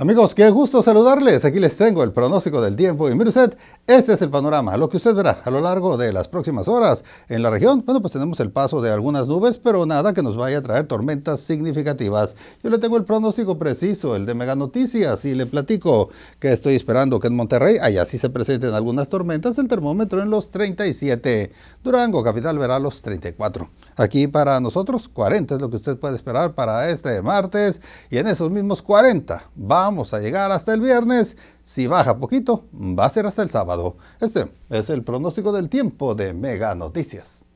Amigos, qué gusto saludarles. Aquí les tengo el pronóstico del tiempo. Y mire este es el panorama. Lo que usted verá a lo largo de las próximas horas en la región. Bueno, pues tenemos el paso de algunas nubes, pero nada que nos vaya a traer tormentas significativas. Yo le tengo el pronóstico preciso, el de Mega Noticias, y le platico que estoy esperando que en Monterrey, allá sí se presenten algunas tormentas, el termómetro en los 37. Durango, capital, verá los 34. Aquí para nosotros, 40 es lo que usted puede esperar para este martes. Y en esos mismos 40, vamos vamos a llegar hasta el viernes. Si baja poquito, va a ser hasta el sábado. Este es el pronóstico del tiempo de Mega Noticias.